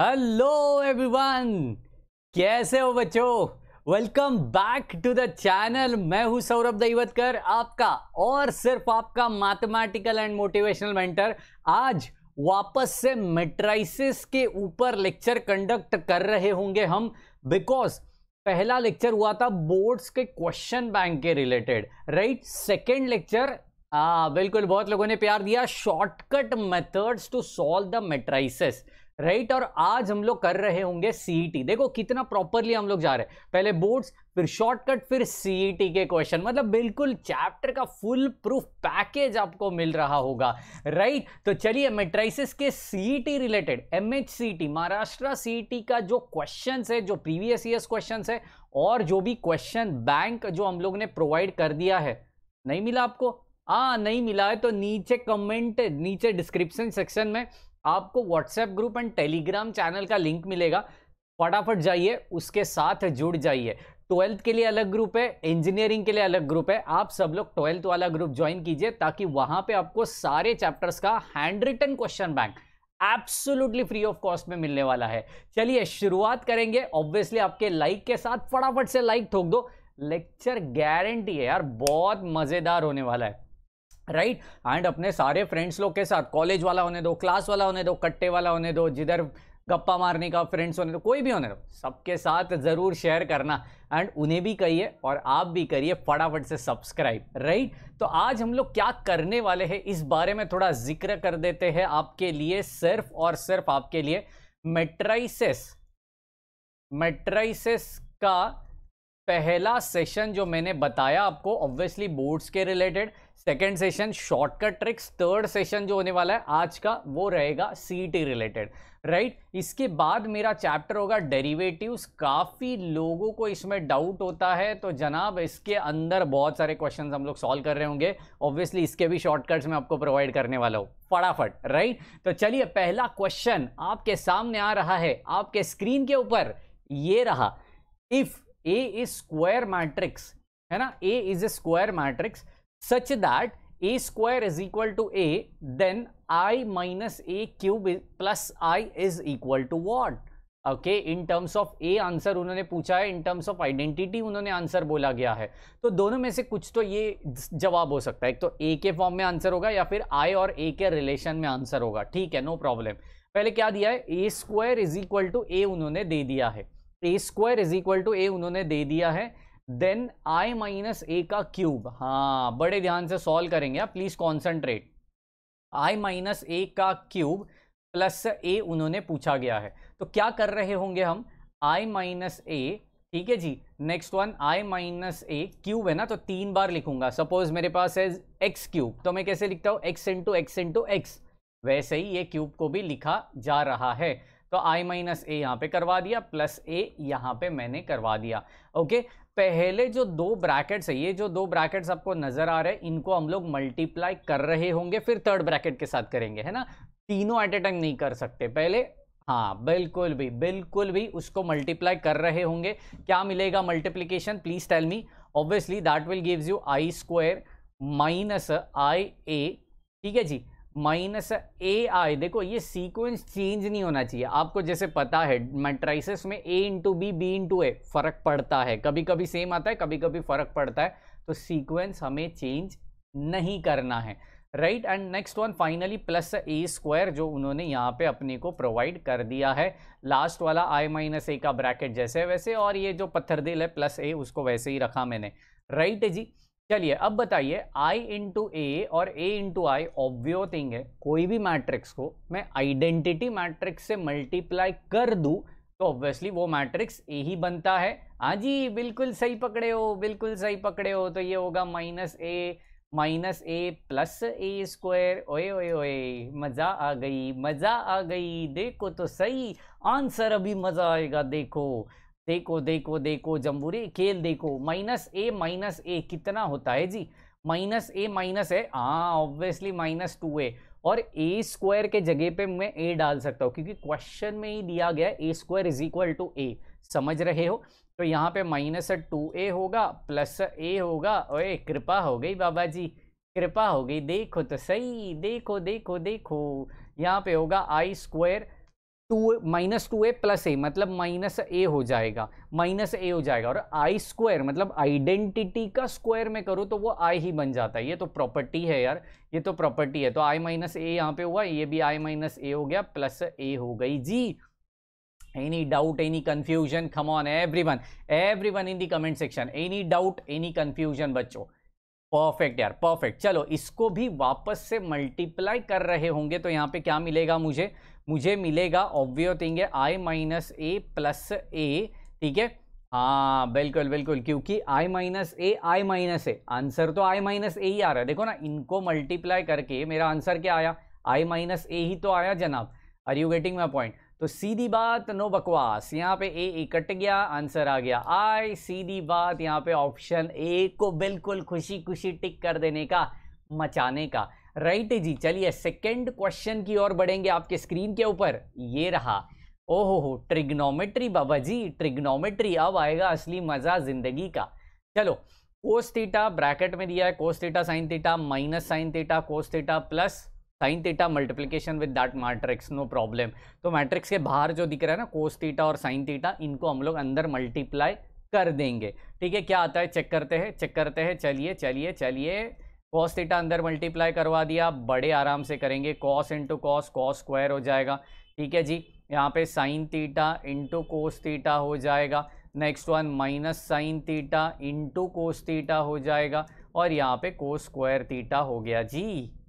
Hello everyone कैसे हो बच्चों welcome back to the channel मैं हूं सौरभ दैवतकर आपका और सिर्फ आपका मैथमेटिकल एंड मोटिवेशनल मेंटर आज वापस से मेट्राइसिस के ऊपर लेक्चर कंडक्ट कर रहे होंगे हम बिकॉज पहला लेक्चर हुआ था बोर्ड्स के क्वेश्चन बैंक के रिलेटेड राइट सेकेंड लेक्चर बिल्कुल बहुत लोगों ने प्यार दिया shortcut methods to solve the matrices right और आज हम लोग कर रहे होंगे सीईटी e देखो कितना प्रॉपरली हम लोग जा रहे हैं पहले बोर्ड्स फिर शॉर्टकट फिर सीईटी e के क्वेश्चन मतलब बिल्कुल चैप्टर का फुल प्रूफ पैकेज आपको मिल रहा होगा राइट तो चलिए मेट्राइसिस के CET related MHCET Maharashtra CET e का जो क्वेश्चन है जो प्रीवियस ईयर क्वेश्चन है और जो भी क्वेश्चन बैंक जो हम लोग ने प्रोवाइड कर दिया है नहीं मिला आपको हाँ नहीं मिला है तो नीचे कमेंट नीचे डिस्क्रिप्शन सेक्शन में आपको WhatsApp group and Telegram channel का लिंक मिलेगा फटाफट जाइए उसके साथ जुड़ जाइए ट्वेल्थ के लिए अलग ग्रुप है इंजीनियरिंग के लिए अलग ग्रुप है आप सब लोग ट्वेल्थ वाला ग्रुप ज्वाइन कीजिए ताकि वहां पे आपको सारे चैप्टर्स का hand written question bank absolutely free of cost में मिलने वाला है चलिए शुरुआत करेंगे ऑब्वियसली आपके लाइक के साथ फटाफट से लाइक ठोक दो लेक्चर गारंटी है यार बहुत मजेदार होने वाला है राइट right? एंड अपने सारे फ्रेंड्स लोग के साथ कॉलेज वाला होने दो क्लास वाला होने दो कट्टे वाला होने दो जिधर गप्पा मारने का फ्रेंड्स होने दो कोई भी होने दो सबके साथ ज़रूर शेयर करना एंड उन्हें भी कहिए और आप भी करिए फटाफट से सब्सक्राइब राइट तो आज हम लोग क्या करने वाले हैं इस बारे में थोड़ा जिक्र कर देते हैं आपके लिए सिर्फ और सिर्फ आपके लिए मेट्राइसिस मेट्राइसिस का पहला सेशन जो मैंने बताया आपको ऑब्वियसली बोर्ड्स के related second session shortcut tricks third session जो होने वाला है आज का वो रहेगा सी टी रिलेटेड राइट इसके बाद मेरा चैप्टर होगा डेरिवेटिव्स काफ़ी लोगों को इसमें डाउट होता है तो जनाब इसके अंदर बहुत सारे क्वेश्चंस हम लोग सॉल्व कर रहे होंगे ऑब्वियसली इसके भी शॉर्टकट्स मैं आपको प्रोवाइड करने वाला हूँ फटाफट राइट तो चलिए पहला क्वेश्चन आपके सामने आ रहा है आपके स्क्रीन के ऊपर ये रहा if A is square matrix है ना? A is a square matrix such that A square is equal to A then I minus A cube plus I is equal to what okay in terms of A answer उन्होंने पूछा है in terms of identity उन्होंने answer बोला गया है तो दोनों में से कुछ तो ये जवाब हो सकता है एक तो ए के फॉर्म में आंसर होगा या फिर आई और ए के रिलेशन में आंसर होगा ठीक है नो no प्रॉब्लम पहले क्या दिया है A square is equal to A उन्होंने दे दिया है A square is equal to A उन्होंने दे दिया है देन आई माइनस ए का क्यूब हाँ बड़े ध्यान से सॉल्व करेंगे आप please concentrate I minus A का क्यूब प्लस ए उन्होंने पूछा गया है तो क्या कर रहे होंगे हम आई माइनस ए ठीक है जी next one I minus A cube है ना तो तीन बार लिखूंगा सपोज मेरे पास है एक्स क्यूब तो मैं कैसे लिखता हूँ x into x into x वैसे ही ये क्यूब को भी लिखा जा रहा है तो आई माइनस ए यहाँ पे करवा दिया प्लस ए यहाँ पे मैंने करवा दिया ओके पहले जो दो ब्रैकेट्स है ये जो दो ब्रैकेट्स आपको नजर आ रहे हैं इनको हम लोग मल्टीप्लाई कर रहे होंगे फिर थर्ड ब्रैकेट के साथ करेंगे है ना तीनों एट ए टाइम नहीं कर सकते पहले हाँ बिल्कुल भी बिल्कुल भी उसको मल्टीप्लाई कर रहे होंगे क्या मिलेगा multiplication please tell me obviously that will gives you I square minus I A ठीक है जी माइनस ए आई देखो ये सीक्वेंस चेंज नहीं होना चाहिए आपको जैसे पता है मेट्राइसिस में A into B B into A फर्क पड़ता है कभी कभी सेम आता है कभी कभी फर्क पड़ता है तो सीक्वेंस हमें चेंज नहीं करना है right and next one finally plus A square जो उन्होंने यहाँ पे अपने को प्रोवाइड कर दिया है लास्ट वाला आई माइनस ए का ब्रैकेट जैसे वैसे और ये जो पत्थर दिल है प्लस ए उसको वैसे ही रखा मैंने राइट right, जी चलिए अब बताइए आई इंटू ए और ए इंटू आई ऑब्वियो थिंग है कोई भी मैट्रिक्स को मैं आइडेंटिटी मैट्रिक्स से मल्टीप्लाई कर दूं तो ऑब्वियसली वो मैट्रिक्स ए ही बनता है हाँ जी बिल्कुल सही पकड़े हो बिल्कुल सही पकड़े हो तो ये होगा minus A minus A plus A square ओए ओए ओए मज़ा आ गई मज़ा आ गई देखो तो सही आंसर अभी मज़ा आएगा देखो देखो देखो देखो जम्बूरी खेल देखो माइनस ए माइनस ए कितना होता है जी माइनस ए माइनस है हाँ ऑब्वियसली माइनस टू ए और ए स्क्वायर के जगह पे मैं ए डाल सकता हूँ क्योंकि क्वेश्चन में ही दिया गया A square is equal to A समझ रहे हो तो यहाँ पे माइनस टू ए होगा प्लस ए होगा ओए कृपा हो गई बाबा जी कृपा हो गई देखो तो सही देखो देखो देखो यहाँ पे होगा I square two minus two A plus A मतलब माइनस ए हो जाएगा माइनस ए हो जाएगा और आई स्क्वायर मतलब आइडेंटिटी का स्क्वायर में करूँ तो वो आई ही बन जाता है ये तो प्रॉपर्टी है यार ये तो प्रॉपर्टी है तो आई माइनस ए यहाँ पे हुआ ये भी आई माइनस ए हो गया प्लस ए हो गई जी any any doubt any on every one every one in the comment section any doubt any confusion बच्चों परफेक्ट यार परफेक्ट चलो इसको भी वापस से मल्टीप्लाई कर रहे होंगे तो यहाँ पे क्या मिलेगा मुझे मुझे मिलेगा ऑब्वियो थिंग है आई माइनस ए प्लस ए ठीक है हाँ बिल्कुल बिल्कुल क्योंकि I minus A I minus A answer तो आई माइनस ए ही आ रहा है देखो ना इनको मल्टीप्लाई करके मेरा आंसर क्या आया आई माइनस ए ही तो आया जनाब are you getting my point तो सीधी बात नो बकवास यहाँ पे ए ए कट गया आंसर आ गया आई सीधी बात यहाँ पे ऑप्शन ए को बिल्कुल खुशी खुशी टिक कर देने का मचाने का राइट जी चलिए सेकेंड क्वेश्चन की ओर बढ़ेंगे आपके स्क्रीन के ऊपर ये रहा ओहो हो ट्रिग्नोमेट्री बाबा जी ट्रिग्नोमेट्री अब आएगा असली मज़ा जिंदगी का चलो कोस थीटा ब्रैकेट में दिया है cos theta sine theta minus sine theta cos theta plus sine theta multiplication with that matrix no problem तो मैट्रिक्स के बाहर जो दिख रहा है ना कोस थीटा और साइन थीटा इनको हम लोग अंदर मल्टीप्लाई कर देंगे ठीक है क्या आता है चेक करते हैं चेक करते हैं चलिए चलिए चलिए कॉस थीटा अंदर मल्टीप्लाई करवा दिया बड़े आराम से करेंगे cos into cos cos square हो जाएगा ठीक है जी यहाँ पे sine theta into cos theta हो जाएगा next one minus sine theta into cos theta हो जाएगा और यहाँ पे कोस स्क्वायर थीटा हो गया जी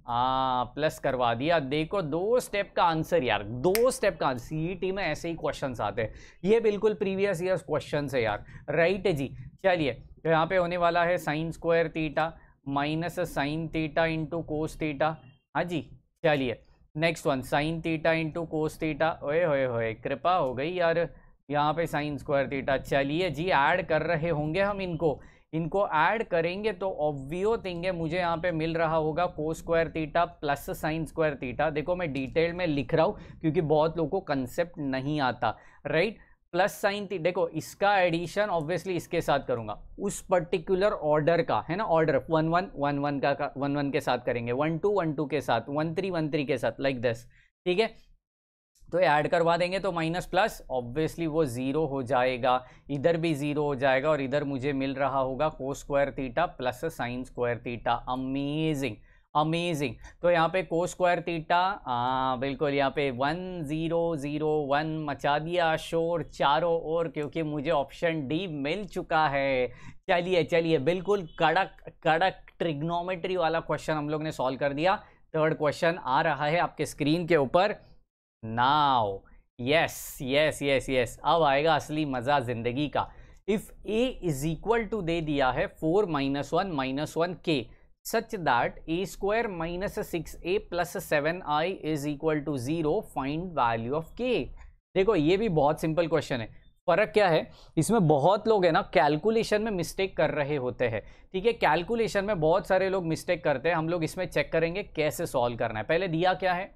आ हाँ, प्लस करवा दिया देखो दो स्टेप का आंसर यार दो स्टेप का आंसर सीईटी e में ऐसे ही क्वेश्चंस आते हैं ये बिल्कुल प्रीवियस ईयर क्वेश्चन है यार राइट है जी चलिए यहाँ पे होने वाला है sine square theta minus sine theta into cos theta हाँ जी चलिए next one sine theta into cos theta ओए होए होए कृपा हो गई यार यहाँ पे साइन स्क्वायर थीटा चलिए जी ऐड कर रहे होंगे हम इनको इनको ऐड करेंगे तो ऑब्वियो थिंग है मुझे यहाँ पे मिल रहा होगा cos square theta plus sine square theta देखो मैं डिटेल में लिख रहा हूँ क्योंकि बहुत लोगों को कंसेप्ट नहीं आता राइट right? प्लस साइन थी देखो इसका एडिशन ऑब्वियसली इसके साथ करूंगा उस पर्टिकुलर ऑर्डर का है ना order one one one one का वन वन के साथ करेंगे वन टू वन टू के साथ वन थ्री वन थ्री के साथ लाइक दस ठीक है तो ऐड करवा देंगे तो माइनस प्लस ऑब्वियसली वो ज़ीरो हो जाएगा इधर भी ज़ीरो हो जाएगा और इधर मुझे मिल रहा होगा cos square theta plus sine square theta amazing amazing तो यहाँ पे को स्क्वायर तीटा बिल्कुल यहाँ पे वन ज़ीरो ज़ीरो वन मचा दिया शोर चारों ओर क्योंकि मुझे ऑप्शन डी मिल चुका है चलिए चलिए बिल्कुल कड़क कड़क ट्रिग्नोमेट्री वाला क्वेश्चन हम लोग ने सॉल्व कर दिया थर्ड क्वेश्चन आ रहा है आपके स्क्रीन के ऊपर now yes yes yes yes अब आएगा असली मज़ा ज़िंदगी का if A is equal to दे दिया है four minus one minus one k such that a square minus 6a plus 7i is equal to 0 find value of k देखो ये भी बहुत सिंपल क्वेश्चन है फ़र्क क्या है इसमें बहुत लोग है ना कैलकुलेशन में मिस्टेक कर रहे होते हैं ठीक है कैलकुलेशन में बहुत सारे लोग मिस्टेक करते हैं हम लोग इसमें चेक करेंगे कैसे सॉल्व करना है पहले दिया क्या है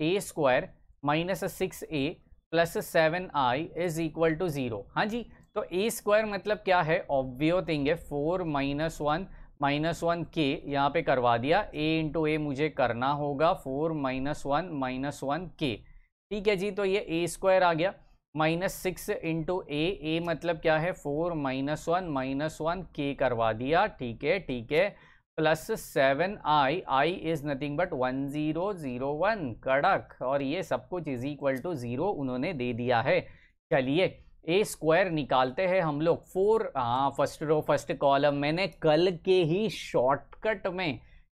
A square minus six A plus seven I is equal to zero हाँ जी तो ए स्क्वायर मतलब क्या है ऑब्वियो थिंग है four minus one minus one k यहाँ पे करवा दिया ए इंटू ए मुझे करना होगा four minus one minus one k ठीक है जी तो ये ए स्क्वायर आ गया minus six into A A मतलब क्या है four minus one minus one k करवा दिया ठीक है ठीक है plus seven I I is nothing but one zero zero one कड़क और ये सब कुछ इज इक्वल टू ज़ीरो उन्होंने दे दिया है चलिए ए स्क्वायर निकालते हैं हम लोग फोर हाँ फर्स्ट रो फर्स्ट कॉलम मैंने कल के ही शॉर्टकट में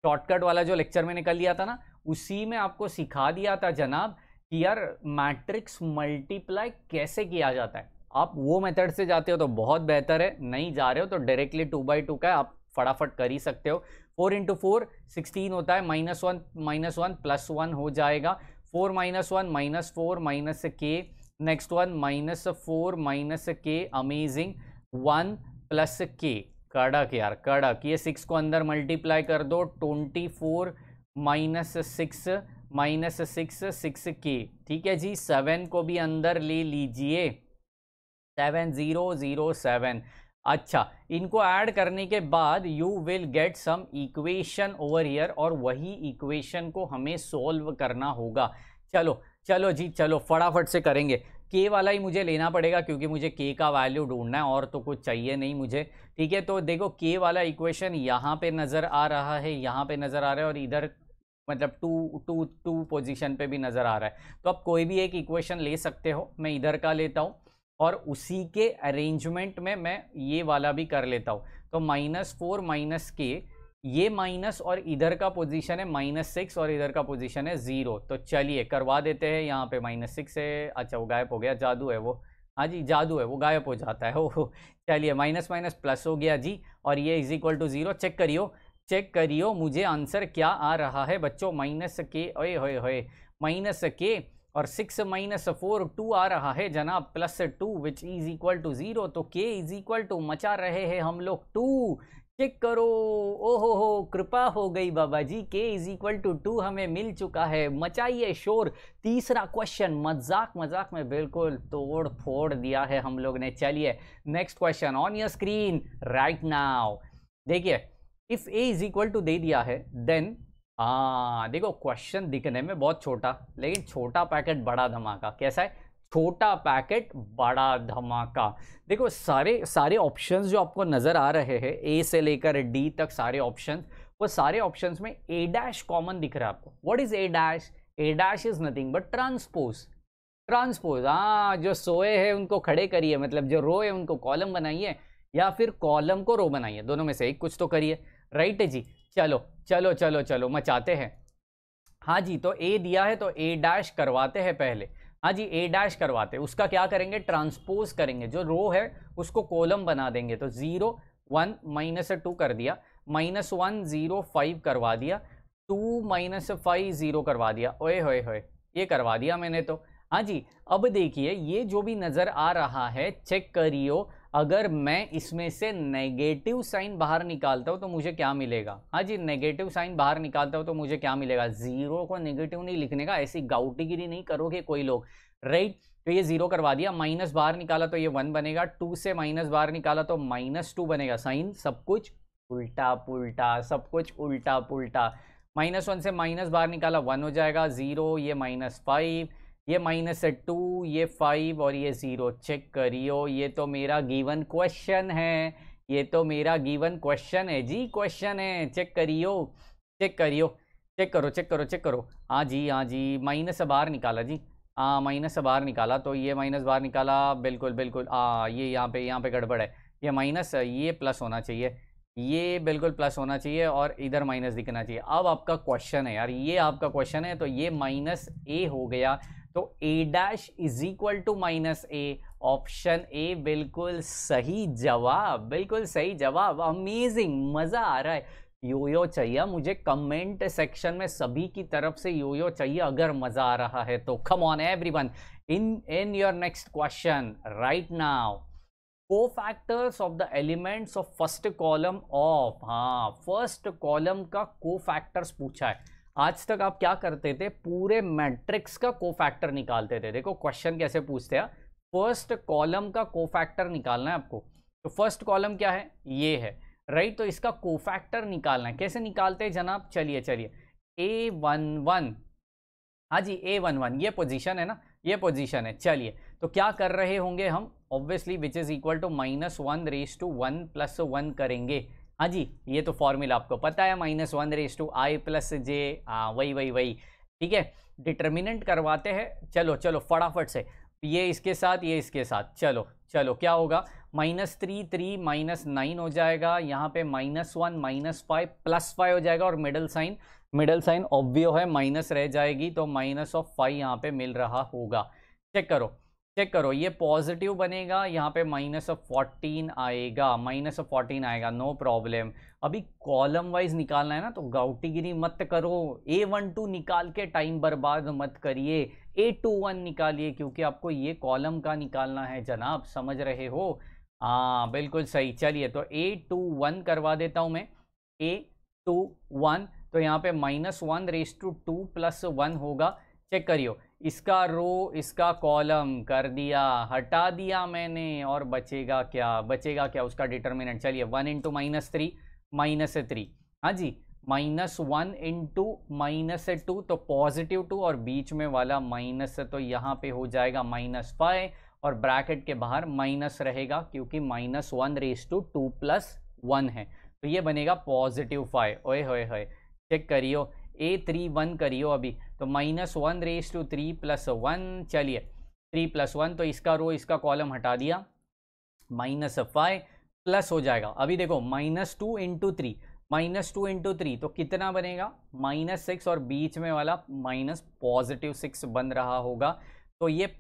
शॉर्टकट वाला जो लेक्चर मैंने कल लिया था ना उसी में आपको सिखा दिया था जनाब कि यार मैट्रिक्स मल्टीप्लाई कैसे किया जाता है आप वो मेथड से जाते हो तो बहुत बेहतर है नहीं जा रहे हो तो डायरेक्टली टू बाई टू का आप फटाफट कर ही सकते हो फोर इंटू फोर सिक्सटीन होता है minus one minus one plus one हो जाएगा four minus one minus four minus k next one minus four minus k amazing one plus k कड़क यार कड़क ये सिक्स को अंदर मल्टीप्लाई कर दो twenty four minus six minus six six k ठीक है जी सेवन को भी अंदर ले लीजिए सेवन ज़ीरो ज़ीरो सेवन अच्छा इनको ऐड करने के बाद you will get some equation over here और वही इक्वेशन को हमें सॉल्व करना होगा चलो चलो जी चलो फटाफट से करेंगे के वाला ही मुझे लेना पड़ेगा क्योंकि मुझे के का वैल्यू ढूंढना है और तो कुछ चाहिए नहीं मुझे ठीक है तो देखो के वाला इक्वेशन यहाँ पे नज़र आ रहा है यहाँ पे नज़र आ रहा है और इधर मतलब टू टू टू पोजीशन पे भी नज़र आ रहा है तो आप कोई भी एक इक्वेशन ले सकते हो मैं इधर का लेता हूँ और उसी के अरेंजमेंट में मैं ये वाला भी कर लेता हूँ तो माइनस फोर माइनस के ये माइनस और इधर का पोजीशन है माइनस सिक्स और इधर का पोजीशन है ज़ीरो तो चलिए करवा देते हैं यहाँ पे माइनस सिक्स है अच्छा वो गायब हो गया जादू है वो हाँ जी जादू है वो गायब हो जाता है ओह चलिए माइनस माइनस प्लस हो गया जी और ये is equal to zero check करियो चेक करियो मुझे आंसर क्या आ रहा है बच्चों माइनस के ओए होए होए माइनस के और सिक्स माइनस फोर टू आ रहा है जनाब plus two which is equal to zero तो के इज़ इक्वल टू मचा रहे हैं हम लोग टू चेक करो ओहो हो कृपा हो गई बाबा जी के इज इक्वल टू टू हमें मिल चुका है मचाइए शोर तीसरा क्वेश्चन मजाक मजाक में बिल्कुल तोड़ फोड़ दिया है हम लोग ने चलिए next question on your screen right now देखिए if A is equal to दे दिया है देन हाँ देखो क्वेश्चन दिखने में बहुत छोटा लेकिन छोटा पैकेट बड़ा धमाका कैसा है छोटा पैकेट बड़ा धमाका देखो सारे सारे ऑप्शंस जो आपको नज़र आ रहे हैं ए से लेकर डी तक सारे ऑप्शन वो सारे ऑप्शंस में ए डैश कॉमन दिख रहा है आपको what is A dash A dash is nothing but transpose transpose हाँ जो सोए है उनको खड़े करिए मतलब जो रो है उनको कॉलम बनाइए या फिर कॉलम को रो बनाइए दोनों में से एक कुछ तो करिए राइट है जी चलो चलो चलो चलो मचाते हैं हाँ जी तो ए दिया है तो ए डैश करवाते हैं पहले हाँ जी ए डैश करवाते उसका क्या करेंगे ट्रांसपोज करेंगे जो रो है उसको कॉलम बना देंगे तो ज़ीरो वन माइनस टू कर दिया माइनस वन ज़ीरो फाइव करवा दिया टू माइनस फाइव ज़ीरो करवा दिया ओए होए होए ये करवा दिया मैंने तो हाँ जी अब देखिए ये जो भी नज़र आ रहा है चेक करियो अगर मैं इसमें से नेगेटिव साइन बाहर निकालता हूँ तो मुझे क्या मिलेगा हाँ जी नेगेटिव साइन बाहर निकालता हूँ तो मुझे क्या मिलेगा जीरो को नेगेटिव नहीं लिखने का ऐसी गाउटीगिरी नहीं करोगे कोई लोग राइट तो ये जीरो करवा दिया माइनस बाहर निकाला तो ये वन बनेगा टू से माइनस बाहर निकाला तो माइनस टू बनेगा साइन सब कुछ उल्टा पुल्टा सब कुछ उल्टा पुल्टा माइनस वन से माइनस बाहर निकाला वन हो जाएगा जीरो ये माइनस फाइव ये माइनस है टू ये फाइव और ये ज़ीरो चेक करियो ये तो मेरा गिवन क्वेश्चन है ये तो मेरा गिवन क्वेश्चन है जी क्वेश्चन है चेक करियो चेक करियो चेक करो चेक करो चेक करो हाँ जी हाँ जी माइनस बाहर निकाला जी हाँ माइनस बाहर निकाला तो ये माइनस बाहर निकाला बिल्कुल बिल्कुल हाँ ये यहाँ पे यहाँ पे गड़बड़ है ये माइनस ये प्लस होना चाहिए ये बिल्कुल प्लस होना चाहिए और इधर माइनस दिखना चाहिए अब आपका क्वेश्चन है यार ये आपका क्वेश्चन है तो ये माइनस ए हो गया तो A dash is equal to minus A option A बिल्कुल सही जवाब बिल्कुल सही जवाब अमेजिंग मज़ा आ रहा है यो यो चाहिए मुझे कमेंट सेक्शन में सभी की तरफ से यो यो चाहिए अगर मज़ा आ रहा है तो come on everyone in in your next question right now cofactors of the elements of first column of हाँ फर्स्ट कॉलम का को फैक्टर्स पूछा है आज तक आप क्या करते थे पूरे मैट्रिक्स का कोफैक्टर निकालते थे देखो क्वेश्चन कैसे पूछते हैं फर्स्ट कॉलम का कोफैक्टर निकालना है आपको तो फर्स्ट कॉलम क्या है ये है राइट तो इसका कोफैक्टर निकालना है कैसे निकालते हैं जनाब चलिए चलिए ए वन वन हाँ जी ए वन वन ये पोजीशन है ना ये पोजीशन है चलिए तो क्या कर रहे होंगे हम obviously which is equal to minus one raise to one plus one करेंगे हाँ जी ये तो फॉर्मूला आपको पता है minus one raise to I plus J वही वही वही ठीक है डिटर्मिनेंट करवाते हैं चलो चलो फटाफट से ये इसके साथ ये इसके साथ चलो चलो क्या होगा minus three three minus nine हो जाएगा यहाँ पे minus one minus five plus five हो जाएगा और middle sign middle sign obvious है माइनस रह जाएगी तो माइनस ऑफ फाइव यहाँ पे मिल रहा होगा चेक करो चेक करो ये पॉजिटिव बनेगा यहाँ पे माइनस ऑफ फोर्टीन आएगा माइनस ऑफ फोर्टीन आएगा नो प्रॉब्लम अभी कॉलम वाइज निकालना है ना तो गाउटीगिरी मत करो ए वन टू निकाल के टाइम बर्बाद मत करिए ए टू वन निकालिए क्योंकि आपको ये कॉलम का निकालना है जनाब समझ रहे हो हाँ बिल्कुल सही चलिए तो ए टू वन करवा देता हूँ मैं ए टू वन तो यहाँ पे minus one raise to two plus one होगा चेक करियो इसका रो इसका कॉलम कर दिया हटा दिया मैंने और बचेगा क्या बचेगा क्या उसका डिटर्मिनेंट चलिए one into minus three minus three हाँ जी minus one into minus two तो पॉजिटिव टू और बीच में वाला माइनस तो यहाँ पे हो जाएगा माइनस फाइव और ब्रैकेट के बाहर माइनस रहेगा क्योंकि minus one raise to two plus one है तो ये बनेगा पॉजिटिव फाइव ओए होए होए चेक करियो ए थ्री वन करियो अभी तो minus one raise to three plus one चलिए थ्री प्लस वन तो इसका रो इसका कॉलम हटा दिया माइनस फाइव प्लस हो जाएगा अभी देखो minus two into three minus two into three तो कितना बनेगा माइनस सिक्स और बीच में वाला माइनस पॉजिटिव सिक्स बन रहा होगा तो ये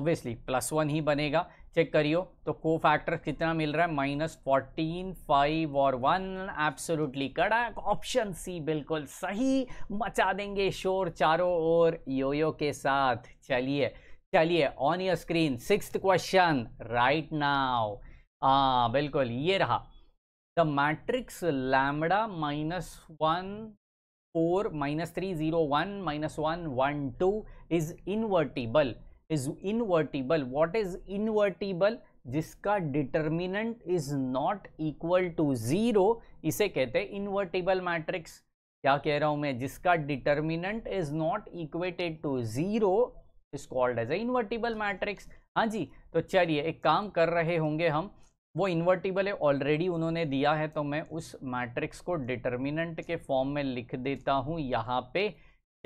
ऑब्वियसली प्लस वन ही बनेगा चेक करियो तो को फैक्टर कितना मिल रहा है माइनस फोर्टीन फाइव और वन एब्सोलूटली कड़क ऑप्शन सी बिल्कुल सही मचा देंगे शोर चारों ओर योयो के साथ चलिए चलिए on your screen six question right now आ बिल्कुल ये रहा the matrix lambda minus one four minus three zero one minus one one two is invertible is invertible what is invertible जिसका determinant is not equal to zero इसे कहते हैं invertible matrix क्या कह रहा हूँ मैं जिसका determinant is not equated to zero is called as a invertible matrix हाँ जी तो चलिए एक काम कर रहे होंगे हम वो इन्वर्टिबल है ऑलरेडी उन्होंने दिया है तो मैं उस मैट्रिक्स को डिटर्मिनेंट के फॉर्म में लिख देता हूँ यहाँ पे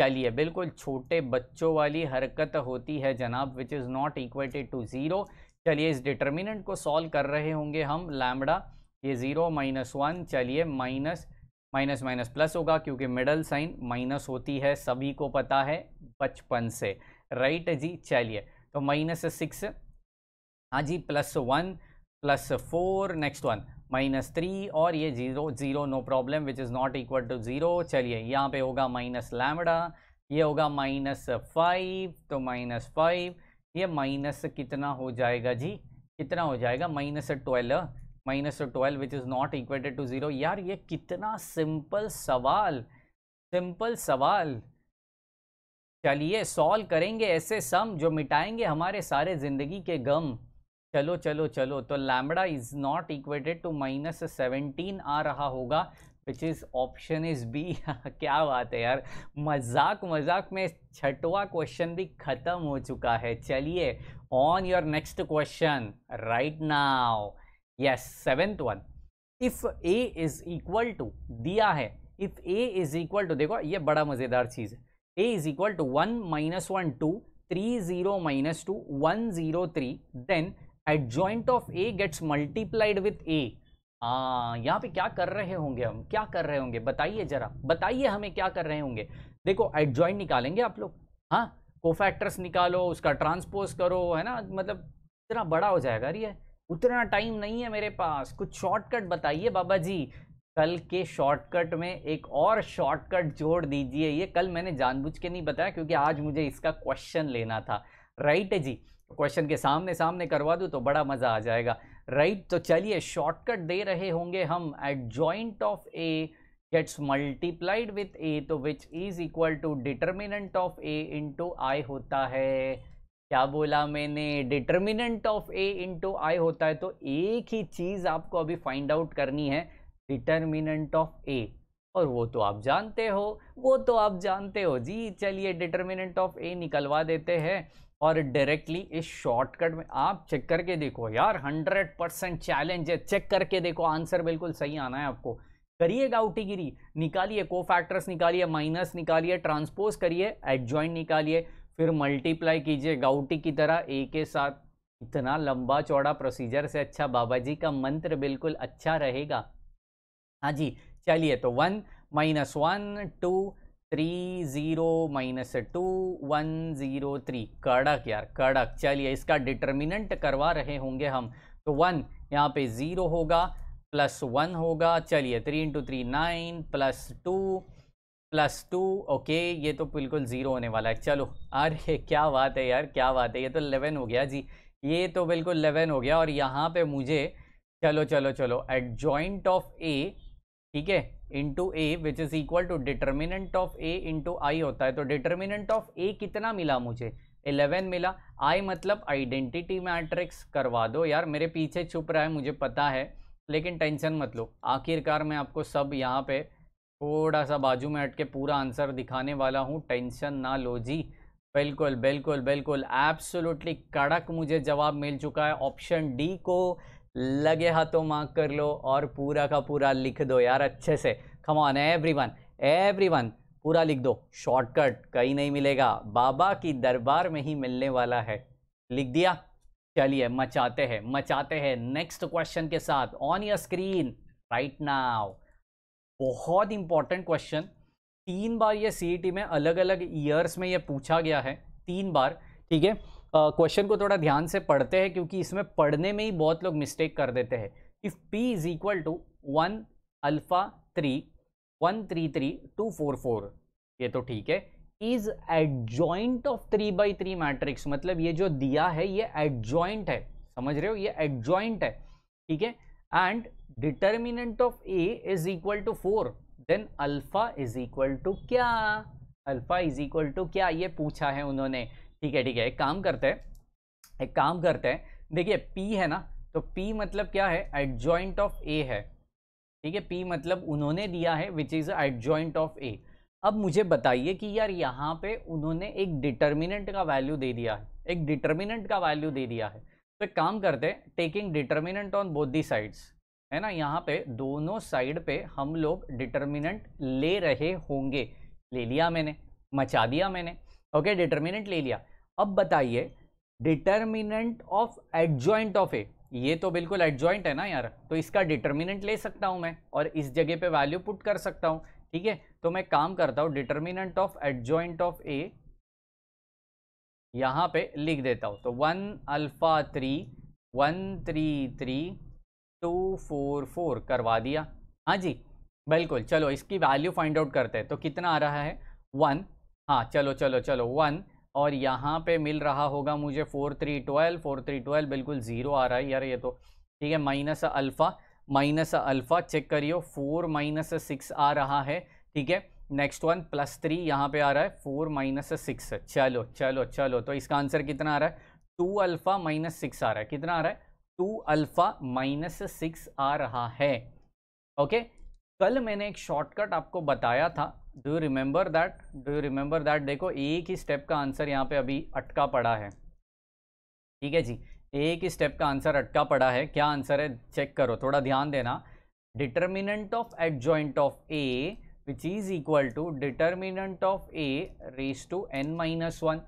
चलिए बिल्कुल छोटे बच्चों वाली हरकत होती है जनाब which is not equated to zero चलिए इस डिटर्मिनेंट को सॉल्व कर रहे होंगे हम लैमडा ये ज़ीरो माइनस वन चलिए माइनस माइनस माइनस प्लस होगा क्योंकि मिडल साइन माइनस होती है सभी को पता है बचपन से राइट जी चलिए तो माइनस सिक्स हाँ जी plus one plus four next one minus three और ये zero zero no problem which is not equal to zero चलिए यहाँ पे होगा माइनस लैमडा ये होगा माइनस फाइव तो माइनस फाइव ये माइनस कितना हो जाएगा जी कितना हो जाएगा minus twelve minus twelve which is not equated to zero यार ये कितना सिंपल सवाल सिंपल सवाल चलिए सॉल्व करेंगे ऐसे सम जो मिटाएंगे हमारे सारे ज़िंदगी के गम चलो चलो चलो तो lambda is not equated to minus seventeen आ रहा होगा which is option is B क्या बात है यार मजाक मजाक में छठवा क्वेश्चन भी ख़त्म हो चुका है चलिए on your next question right now yes seventh one if A is equal to दिया है if A is equal to देखो ये बड़ा मज़ेदार चीज़ है A is equal to one minus one two three zero minus two one zero three then adjoint of A gets multiplied with A यहाँ पे क्या कर रहे होंगे हम क्या कर रहे होंगे बताइए जरा बताइए हमें क्या कर रहे होंगे देखो एडजॉइंट निकालेंगे आप लोग हाँ कोफैक्टर्स निकालो उसका ट्रांसपोज करो है ना मतलब इतना बड़ा हो जाएगा अरे उतना टाइम नहीं है मेरे पास कुछ शॉर्टकट बताइए बाबा जी कल के शॉर्टकट में एक और शॉर्टकट जोड़ दीजिए ये कल मैंने जानबूझ के नहीं बताया क्योंकि आज मुझे इसका क्वेश्चन लेना था राइट है जी क्वेश्चन के सामने सामने करवा दूँ तो बड़ा मज़ा आ जाएगा राइट right? तो चलिए शॉर्टकट दे रहे होंगे हम adjoint of A gets multiplied with A तो which is equal to determinant of A into I होता है क्या बोला मैंने determinant of A into I होता है तो एक ही चीज़ आपको अभी फाइंड आउट करनी है डिटर्मिनेंट ऑफ ए और वो तो आप जानते हो वो तो आप जानते हो जी चलिए डिटर्मिनेंट ऑफ ए निकलवा देते हैं और डायरेक्टली इस शॉर्टकट में आप चेक करके देखो यार हंड्रेड परसेंट चैलेंज है चेक करके देखो आंसर बिल्कुल सही आना है आपको करिए गाउटीगिरी निकालिए को फैक्टर्स निकालिए माइनस निकालिए ट्रांसपोज करिए एडजॉइंट निकालिए फिर मल्टीप्लाई कीजिए गाउटी की तरह ए के साथ इतना लंबा चौड़ा प्रोसीजर से अच्छा बाबा जी का मंत्र बिल्कुल अच्छा रहेगा हाँ जी चलिए तो one minus one two three zero minus two one zero three कड़क यार कड़क चलिए इसका डिटर्मिनेंट करवा रहे होंगे हम तो वन यहाँ पे ज़ीरो होगा प्लस वन होगा चलिए three into three nine plus two plus two okay ये तो बिल्कुल ज़ीरो होने वाला है चलो अरे क्या बात है यार क्या बात है ये तो इलेवन हो गया जी ये तो बिल्कुल इलेवन हो गया और यहाँ पे मुझे चलो चलो चलो एट जॉइंट ऑफ ए ठीक है into A which is equal to determinant of A into I होता है तो डिटर्मिनेंट ऑफ ए कितना मिला मुझे इलेवन मिला आई मतलब आइडेंटिटी मैट्रिक्स करवा दो यार मेरे पीछे छुप रहा है मुझे पता है लेकिन टेंशन मत लो आखिरकार मैं आपको सब यहाँ पे थोड़ा सा बाजू में हट के पूरा आंसर दिखाने वाला हूँ टेंशन ना लो जी बिल्कुल बिल्कुल बिल्कुल एब्सोल्युटली कड़क मुझे जवाब मिल चुका है ऑप्शन डी को लगे हाथों मार्क कर लो और पूरा का पूरा लिख दो यार अच्छे से वन एवरीवन एवरीवन पूरा लिख दो शॉर्टकट कहीं नहीं मिलेगा बाबा की दरबार में ही मिलने वाला है लिख दिया चलिए मचाते हैं मचाते हैं नेक्स्ट क्वेश्चन के साथ on your screen right now बहुत इंपॉर्टेंट क्वेश्चन तीन बार ये सीईटी e में अलग अलग ईयर्स में ये पूछा गया है तीन बार ठीक है क्वेश्चन को थोड़ा ध्यान से पढ़ते हैं क्योंकि इसमें पढ़ने में ही बहुत लोग मिस्टेक कर देते हैं if P is equal to one alpha three one three three two four four ये तो ठीक है is adjoint of three by three matrix मतलब ये जो दिया है ये एडजॉइंट है समझ रहे हो ये एडजॉइंट है ठीक है and determinant of A is equal to four then alpha is equal to क्या अल्फा इज इक्वल टू क्या ये पूछा है उन्होंने ठीक है ठीक है एक काम करते हैं एक काम करते हैं देखिए P है ना तो P मतलब क्या है एडजॉइंट ऑफ ए है ठीक है P मतलब उन्होंने दिया है which is adjoint of A अब मुझे बताइए कि यार यहाँ पे उन्होंने एक डिटर्मिनेंट का वैल्यू दे दिया है एक डिटर्मिनेंट का वैल्यू दे दिया है तो एक काम करते हैं taking determinant on both the sides है ना यहाँ पे दोनों साइड पे हम लोग डिटर्मिनेंट ले रहे होंगे ले लिया मैंने मचा दिया मैंने ओके okay, डिटर्मिनेंट ले लिया अब बताइए determinant of adjoint of A ये तो बिल्कुल एडजॉइंट है ना यार तो इसका डिटर्मिनेंट ले सकता हूँ मैं और इस जगह पे वैल्यू पुट कर सकता हूँ ठीक है तो मैं काम करता हूँ determinant of adjoint of A यहाँ पे लिख देता हूँ तो one alpha three one three three two four four करवा दिया हाँ जी बिल्कुल चलो इसकी वैल्यू फाइंड आउट करते हैं तो कितना आ रहा है वन हाँ चलो चलो चलो वन और यहाँ पे मिल रहा होगा मुझे four three twelve four three twelve बिल्कुल ज़ीरो आ रहा है यार ये तो ठीक है minus alpha minus alpha check करियो फोर माइनस सिक्स आ रहा है ठीक है नेक्स्ट वन प्लस थ्री यहाँ पे आ रहा है फोर माइनस सिक्स चलो चलो चलो तो इसका आंसर कितना आ रहा है टू अल्फ़ा माइनस सिक्स आ रहा है कितना आ रहा है टू अल्फ़ा माइनस सिक्स आ रहा है ओके कल मैंने एक शॉर्टकट आपको बताया था do you remember that do you remember that देखो एक ही स्टेप का आंसर यहाँ पे अभी अटका पड़ा है ठीक है जी एक ही स्टेप का आंसर अटका पड़ा है क्या आंसर है चेक करो थोड़ा ध्यान देना determinant of adjoint of A which is equal to determinant of A raise to n minus one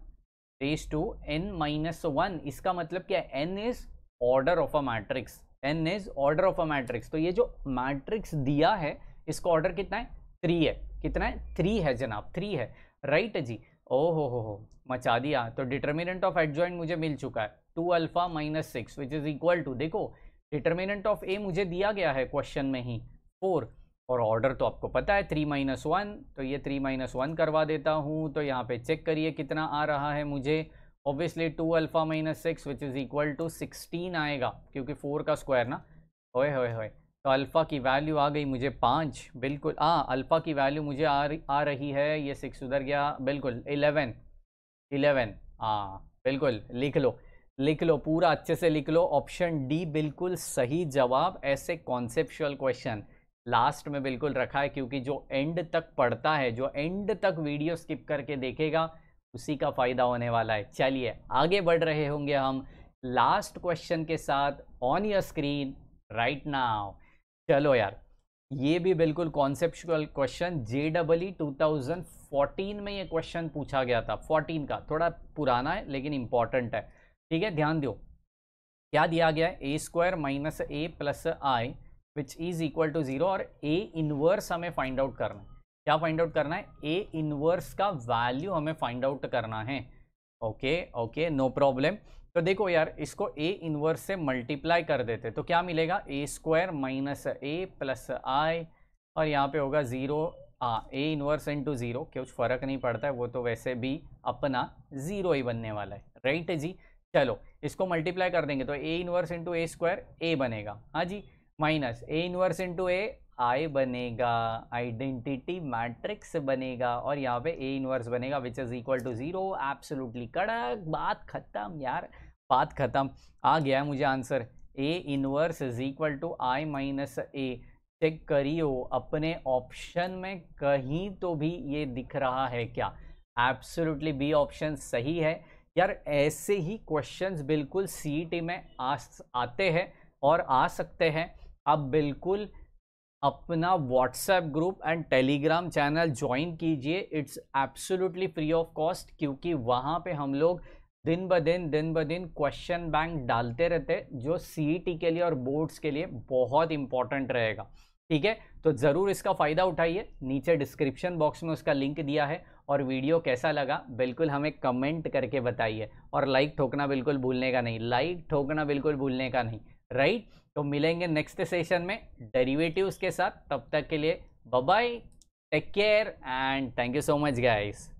raise to n minus one इसका मतलब क्या है n is order of a matrix n is order of a matrix तो ये जो matrix दिया है इसका ऑर्डर कितना है थ्री है कितना है थ्री है जनाब थ्री है राइट जी ओ हो हो हो मचा दिया तो डिटर्मिनेंट ऑफ एडजॉइंट मुझे मिल चुका है two alpha minus six which is equal to देखो डिटर्मिनेंट ऑफ ए मुझे दिया गया है क्वेश्चन में ही फोर और ऑर्डर तो आपको पता है थ्री माइनस वन तो ये थ्री माइनस वन करवा देता हूँ तो यहाँ पे चेक करिए कितना आ रहा है मुझे obviously two alpha minus six which is equal to sixteen आएगा क्योंकि फोर का स्क्वायर ना होए होए होए तो अल्फ़ा की वैल्यू आ गई मुझे पाँच बिल्कुल हाँ अल्फ़ा की वैल्यू मुझे आ रही आ रही है ये सिक्स उधर गया बिल्कुल इलेवन इलेवन हाँ बिल्कुल लिख लो लिख लो पूरा अच्छे से लिख लो ऑप्शन डी बिल्कुल सही जवाब ऐसे कॉन्सेप्शुअल क्वेश्चन लास्ट में बिल्कुल रखा है क्योंकि जो एंड तक पढ़ता है जो एंड तक वीडियो स्किप करके देखेगा उसी का फ़ायदा होने वाला है चलिए आगे बढ़ रहे होंगे हम लास्ट क्वेश्चन के साथ on your screen right now चलो यार ये भी बिल्कुल conceptual question J double E two thousand fourteen में ये क्वेश्चन पूछा गया था फोर्टीन का थोड़ा पुराना है लेकिन इंपॉर्टेंट है ठीक है ध्यान दो क्या दिया गया है A square minus A plus I which is equal to zero और ए इनवर्स हमें फाइंड आउट करना है क्या फाइंड आउट करना है ए इनवर्स का वैल्यू हमें फाइंड आउट करना है ओके ओके नो प्रॉब्लम तो देखो यार इसको ए इनवर्स से मल्टीप्लाई कर देते तो क्या मिलेगा A square minus A plus I और यहाँ पे होगा ज़ीरो आ ए इनवर्स इंटू ज़ीरो कुछ फ़र्क नहीं पड़ता है वो तो वैसे भी अपना ज़ीरो ही बनने वाला है राइट है जी चलो इसको मल्टीप्लाई कर देंगे तो A inverse into A square A बनेगा हाँ जी minus A inverse into A I बनेगा आइडेंटिटी मैट्रिक्स बनेगा और यहाँ पे ए इनवर्स बनेगा which is equal to zero absolutely कड़क बात ख़त्म यार बात ख़त्म आ गया है मुझे answer A inverse is equal to I minus A check करियो अपने ऑप्शन में कहीं तो भी ये दिख रहा है क्या एब्सोलूटली बी ऑप्शन सही है यार ऐसे ही क्वेश्चंस बिल्कुल सी में आ आते हैं और आ सकते हैं अब बिल्कुल अपना WhatsApp group and Telegram channel join कीजिए it's absolutely free of cost क्योंकि वहाँ पे हम लोग दिन ब दिन दिन ब दिन क्वेश्चन बैंक डालते रहते जो सीईटी e के लिए और बोर्ड्स के लिए बहुत इंपॉर्टेंट रहेगा ठीक है तो ज़रूर इसका फ़ायदा उठाइए नीचे डिस्क्रिप्शन बॉक्स में उसका लिंक दिया है और वीडियो कैसा लगा बिल्कुल हमें कमेंट करके बताइए और लाइक ठोकना बिल्कुल भूलने का नहीं लाइक ठोकना बिल्कुल भूलने का नहीं राइट तो मिलेंगे नेक्स्ट सेशन में डेरिवेटिव्स के साथ तब तक के लिए bye take care and thank you so much guys